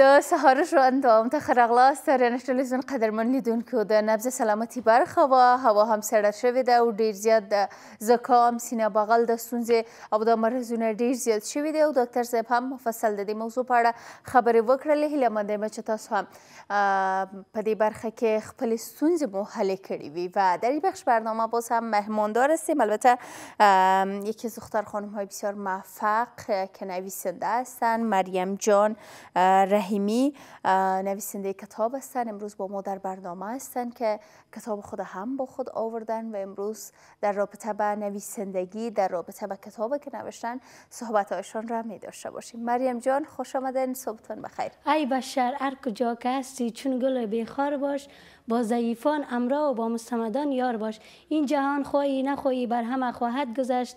د سهار ژوند دوام ته تا لاس نشټلیزون قدرمن لیدونکو د نبز سلامتی برخه هوا هم سړه شویده ده او ډیر زیات زکام سینه بغل د سونزه او د مرزونه ډیر زیات شوي دي او ډاکټر صاحب هم مفصل د دې موضوع په اړه خبرې وکړلې هیله مند یم چې تاسو هم په دې برخه کې خپل ستونزې مو حل کړې و در این بخش برنامه باز هم مهماندار هستیم البته یکی از دختر خانم های بسیار موفق که نویسنده هستن مریم جان رحیمی نویسنده کتاب هستن امروز با ما در برنامه هستن که کتاب خود هم با خود آوردن و امروز در رابطه با نویسندگی در رابطه با کتاب که نوشتن صحبت هایشان را می داشته باشیم مریم جان خوش آمدن صبحتان بخیر ای بشر هر کجا که هستی چون گل بیخار باش با ضعیفان امرا و با مستمدان یار باش این جهان خواهی نخواهی بر همه خواهد گذشت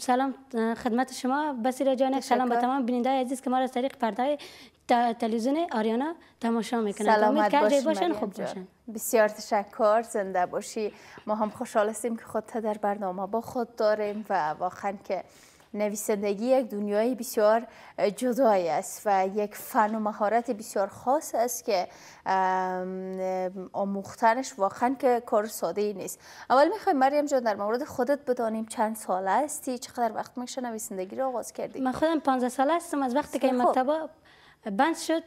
سلام خدمت شما بسیار جان سلام به تمام بیننده عزیز که ما را از طریق پرده تلویزیون آریانا تماشا میکنند سلامت باشی باشن خوب باشن بسیار تشکر زنده باشی ما هم خوشحال هستیم که خودت در برنامه با خود داریم و واقعا که نویسندگی یک دنیای بسیار جدای است و یک فن و مهارت بسیار خاص است که آموختنش واقعا که کار ساده ای نیست اول میخوایم مریم جان در مورد خودت بدانیم چند ساله هستی چقدر وقت میشه نویسندگی رو آغاز کردی من خودم 15 ساله هستم از وقتی که این خب. مکتب بند شد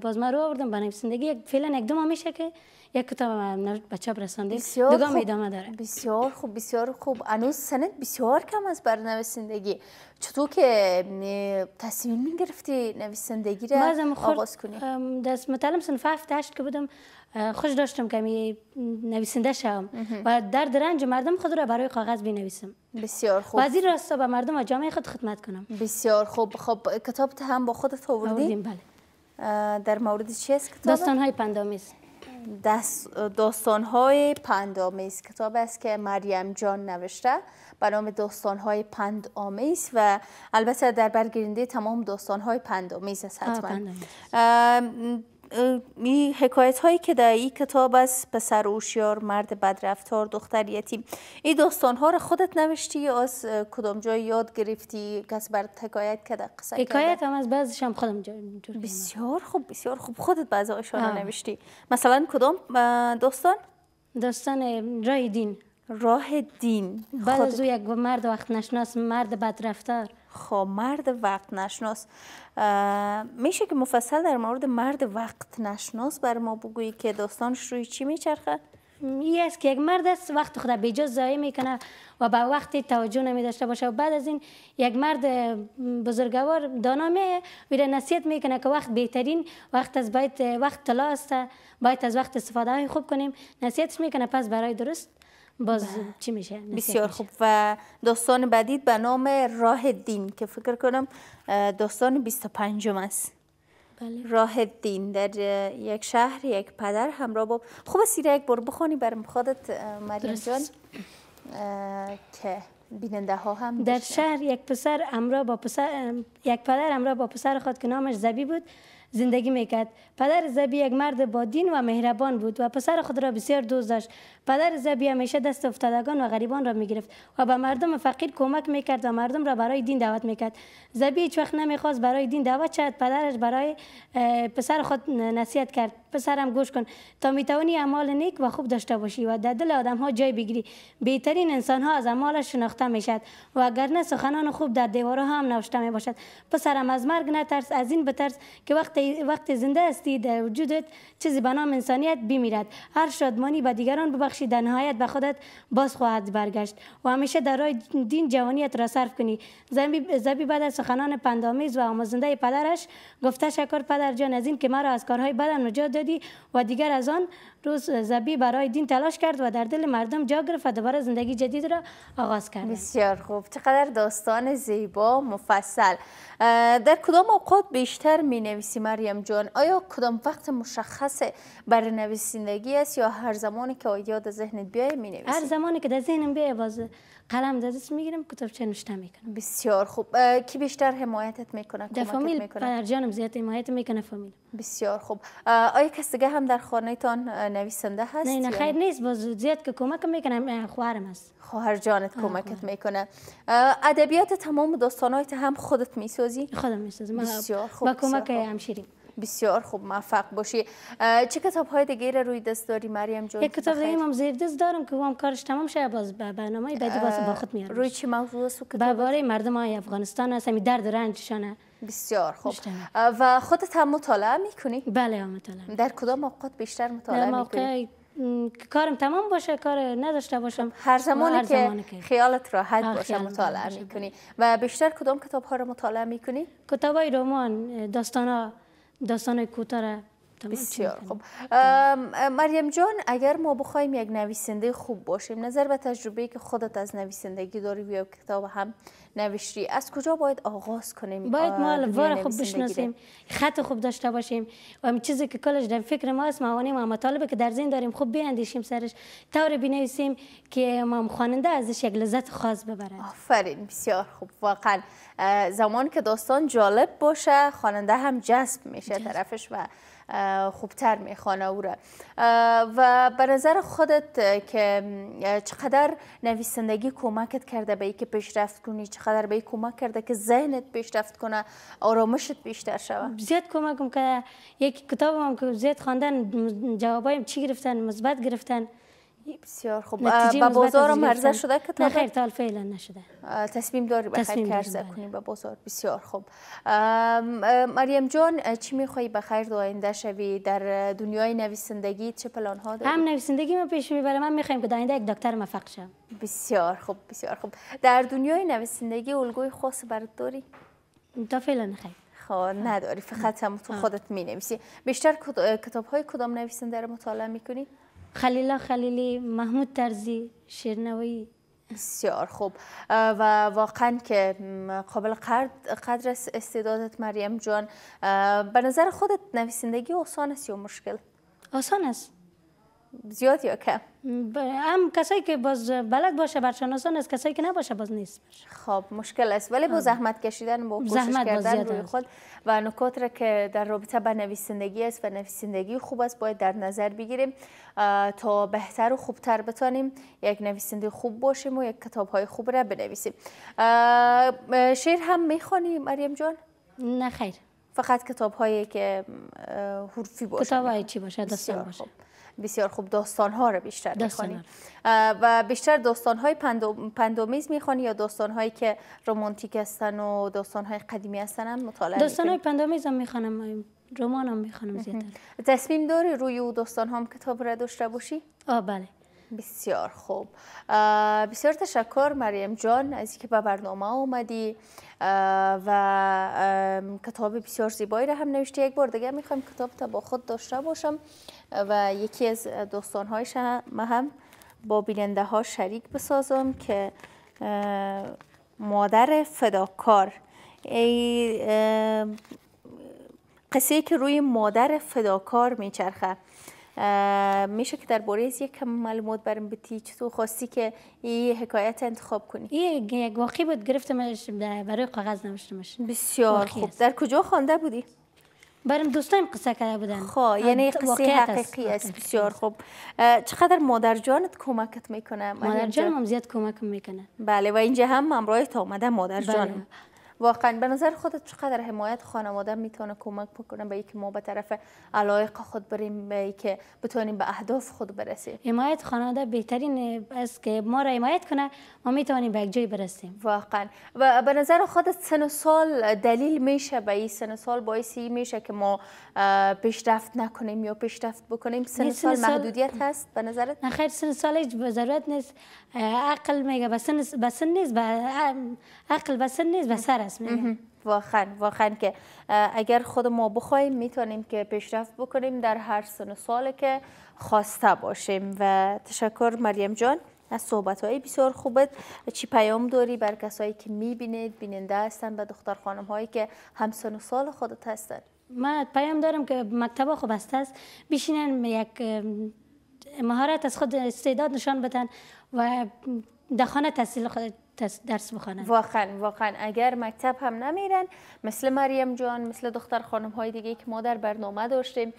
باز ما رو آوردم به نویسندگی فعلا یک دو ماه میشه که یک کتاب بچه برسانده دوگاه میدامه داره بسیار خوب بسیار خوب انوز سنت بسیار کم از برای نویسندگی چطور که تصمیم میگرفتی نویسندگی را آغاز کنی در مطالم سنف هفت که بودم خوش داشتم که نویسنده شوم و در درنج مردم خود را برای کاغذ بنویسم بسیار خوب وزیر راستا به مردم و جامعه خود خدمت کنم بسیار خوب خب کتاب هم با خودت آوردی بله در مورد چیست کتاب داستان های پندامیست داستان های پند آمیز کتاب است که مریم جان نوشته به نام پند آمیز و البته در برگیرنده تمام داستان های پند آمیز است حتما می حکایت هایی که در این کتاب از پسر اوشیار مرد بدرفتار دختر یتیم این داستان ها رو خودت نوشتی از کدام جای یاد گرفتی کس بر حکایت کده قصه حکایت هم از بعضش هم خودم جای بسیار خوب بسیار خوب خودت بعضی آشان نوشتی مثلا کدام داستان داستان رای دین راه دین بعد از یک مرد وقت نشناس مرد بدرفتار خب مرد وقت نشناس میشه که مفصل در مورد مرد وقت نشناس بر ما بگویی که داستانش روی چی میچرخه؟ یه است که یک مرد است وقت خود بیجا ضایع میکنه و به وقت توجه نمیداشته باشه و بعد از این یک مرد بزرگوار دانا می ویره نصیحت میکنه که وقت بهترین وقت از باید وقت طلا است باید از وقت استفاده های خوب کنیم نصیحتش میکنه پس برای درست باز چی میشه بسیار خوب و داستان بعدی به نام راه دین که فکر کنم داستان 25 است بله. راه دین در یک شهر یک پدر همراه با خوب سیره یک بار بخوانی برم خودت مریم جان که بیننده ها هم در شهر یک پسر امرا با پسر یک پدر امرا با پسر خود که نامش زبی بود زندگی میکرد پدر زبی یک مرد با دین و مهربان بود و پسر خود را بسیار دوست داشت پدر زبی همیشه دست افتادگان و غریبان را میگرفت و به مردم فقیر کمک میکرد و مردم را برای دین دعوت میکرد زبی هیچ وقت نمیخواست برای دین دعوت شد پدرش برای پسر خود نصیحت کرد پسرم گوش کن تا می توانی اعمال نیک و خوب داشته باشی و در دل آدم ها جای بگیری بهترین انسان ها از اعمال شناخته میشد و اگر نه سخنان خوب در دیوارها هم نوشته می باشد پسرم از مرگ نترس از این بترس که وقت وقت زنده هستی در وجودت چیزی به نام انسانیت بمیرد هر شادمانی به دیگران ببخشی در نهایت به خودت باز خواهد برگشت و همیشه در راه دین جوانیت را صرف کنی زبی بعد از سخنان پندامیز و آموزنده پدرش گفته شکر پدر جان از این که مرا از کارهای بدم نجات دادی و دیگر از آن روز زبی برای دین تلاش کرد و در دل مردم جا گرفت و دوباره زندگی جدید را آغاز کرد بسیار خوب چقدر داستان زیبا مفصل در کدام اوقات بیشتر می نویسی مریم جان آیا کدام وقت مشخص برای نویسندگی است یا هر زمانی که در ذهنت بیای می نویسی هر زمانی که در ذهنم بیای باز قلم دست میگیرم کتابچه نوشته کنم بسیار خوب کی بیشتر حمایتت میکنه در فامیل پدر جانم زیاد حمایت میکنه فامیل بسیار خوب آیا کس دیگه هم در خانه تان نویسنده هست؟ نه نه خیر نیست باز زیاد که کمک میکنم خوارم هست خواهر جانت کمکت میکنه ادبیات تمام داستانهایت هم خودت میسازی؟ خودم میسازم با کمک همشیریم بسیار خوب موفق باشی چه کتاب های دیگه روی دست داری مریم جان یک کتاب دیگه هم زیر دست دارم که هم کارش تمام شده باز به برنامه بعدی باز باخت میارم روی چه موضوع است کتاب باره مردم های افغانستان است همین درد شونه بسیار خوب و خودت هم مطالعه میکنی بله هم مطالعه در کدام اوقات بیشتر مطالعه میکنی کارم تمام باشه کار نداشته باشم خب، هر زمانی, که, خیالت راحت باشه مطالعه میکنی و بیشتر کدام کتاب ها رو مطالعه میکنی کتاب های رمان داستان ها da să ne بسیار خوب مریم جان اگر ما بخوایم یک نویسنده خوب باشیم نظر به تجربه که خودت از نویسندگی داری و کتاب هم نوشتی از کجا باید آغاز کنیم باید ما الوار خوب بشناسیم خط خوب داشته باشیم و هم چیزی که کلش در فکر ما است موانع ما مطالبی که در ذهن داریم خوب بیاندیشیم سرش طور بنویسیم که ما خواننده ازش یک لذت خاص ببره آفرین بسیار خوب واقعا زمان که داستان جالب باشه خواننده هم جذب میشه طرفش و خوبتر میخوانه او را و به نظر خودت که چقدر نویسندگی کمکت کرده به اینکه پیشرفت کنی چقدر به کمک کرده که ذهنت پیشرفت کنه آرامشت بیشتر شوه زیاد کمکم کرده یک هم که زیاد خواندن جوابایم چی گرفتن مثبت گرفتن بسیار خب با بازار مرزه شده که تا خیر تا فعلا نشده تصمیم داری بخیر کار کرزه کنی با بازار بسیار خوب مریم جان چی میخوایی بخیر دو آینده شوی در دنیای نویسندگی چه پلان ها داری؟ هم نویسندگی ما پیش میبرم من میخوایم که در یک دکتر موفق شم بسیار خوب بسیار خوب در دنیای نویسندگی الگوی خاص برات داری؟ تا فعلا خیر خب، نداری فقط هم تو خودت می نویسی بیشتر کتاب های کدام نویسنده رو مطالعه میکنی؟ خلیلا خلیلی محمود ترزی شیرنوایی بسیار خوب و واقعا که قابل قدر استعدادت مریم جان به نظر خودت نویسندگی آسان است یا مشکل؟ آسان است زیاد یا کم هم کسایی که باز بلد باشه برشناسان است کسایی که نباشه باز نیست خب مشکل است ولی با آره. زحمت کشیدن با کوشش کردن روی خود و نکات را که در رابطه به نویسندگی است و نویسندگی خوب است باید در نظر بگیریم تا بهتر و خوبتر بتانیم یک نویسنده خوب باشیم و یک کتاب های خوب را بنویسیم شعر هم میخوانی مریم جان نه خیر فقط کتاب هایی که حرفی باشه کتاب چی باشه داستان باشه بسیار خوب داستان ها رو بیشتر میخوانیم و بیشتر داستان های پندومیز میخوانی یا داستان هایی که رومانتیک هستن و داستان های قدیمی هستن هم مطالعه داستان های پندومیز هم میخوانم رمان هم میخوانم زیادتر تصمیم داری روی او داستان هم کتاب را داشته باشی؟ آه بله بسیار خوب بسیار تشکر مریم جان از که به برنامه اومدی و کتاب بسیار زیبایی را هم نوشتی یک بار دیگه میخوایم کتاب تا با خود داشته باشم و یکی از دوستانهایش ما هم با بیننده ها شریک بسازم که مادر فداکار ای قصه که روی مادر فداکار میچرخه میشه که در از یک معلومات برم بتی چطور خواستی که این حکایت انتخاب کنی این واقعی بود گرفتم برای کاغذ نوشتمش بسیار خوب در کجا خوانده بودی برم دوستایم قصه کرده بودن خب یعنی قصه حقیقی است بسیار خوب چقدر مادر جانت کمکت میکنه مادر جانم هم زیاد کمک میکنه بله و اینجا هم امرایت تا آمده مادر بله. جانم واقعا به نظر خودت چقدر حمایت خانواده میتونه کمک بکنه به اینکه ما به طرف علایق خود بریم به اینکه بتونیم به اهداف خود برسیم حمایت خانواده بهترین است که ما را حمایت کنه ما میتونیم به یک جای برسیم واقعا و به نظر خودت سن و سال دلیل میشه به این سن و سال باعثی میشه که ما پیشرفت نکنیم یا پیشرفت بکنیم سن, سال محدودیت هست به نظرت نه خیر سن سال هیچ به ضرورت نیست عقل میگه بس سن با نیست با عقل بس نیست به سر واقعا واقعا که اگر خود ما بخوایم میتونیم که پیشرفت بکنیم در هر سن سال که خواسته باشیم و تشکر مریم جان از صحبت بسیار خوبت چی پیام داری بر کسایی که میبینید بیننده هستن به دختر خانم هایی که همسن سال خودت هستن من پیام دارم که مکتب خوب است بشینن یک مهارت از خود استعداد نشان بدن و در خانه تحصیل خود درس واقعا واقعا اگر مکتب هم نمیرن مثل مریم جان مثل دختر خانم های دیگه که ما در برنامه داشتیم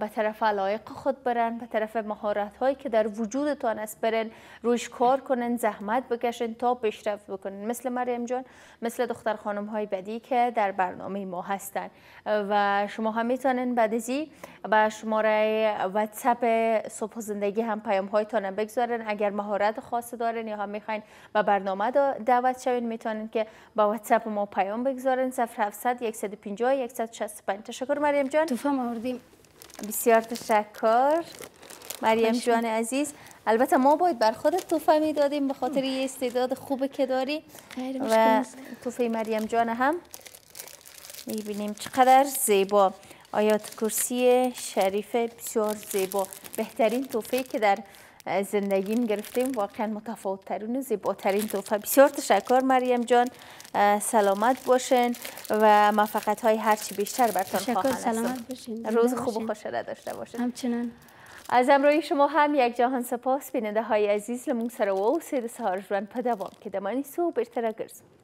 به طرف علایق خود برن به طرف مهارت هایی که در وجودتان است برن روش کار کنن زحمت بکشن تا پیشرفت بکنن مثل مریم جان مثل دختر خانم های بدی که در برنامه ما هستن و شما هم میتونن بعد به شماره واتساپ صبح زندگی هم پیام هایتان بگذارن اگر مهارت خاص دارین یا هم میخواین به برنامه دعوت شوین میتونین که با واتساپ ما پیام بگذارن 0700 150 165 تشکر مریم جان توفه آوردیم بسیار تشکر مریم جان عزیز البته ما باید بر خودت توفه می دادیم به خاطر یه استعداد خوب که داری و توفه مریم جان هم میبینیم چقدر زیبا آیات کرسی شریف بسیار زیبا بهترین توفه که در زندگیم گرفتیم واقعا متفاوت ترین و زیباترین توفه بسیار تشکر مریم جان سلامت باشین و مفقت های هرچی بیشتر برتان خواهند سلامت روز خوب و خوش داشته باشین همچنان از امروی شما هم یک جهان سپاس بیننده های عزیز لمون سر و سید سهار جوان که دمانی سو بیشتر گرزم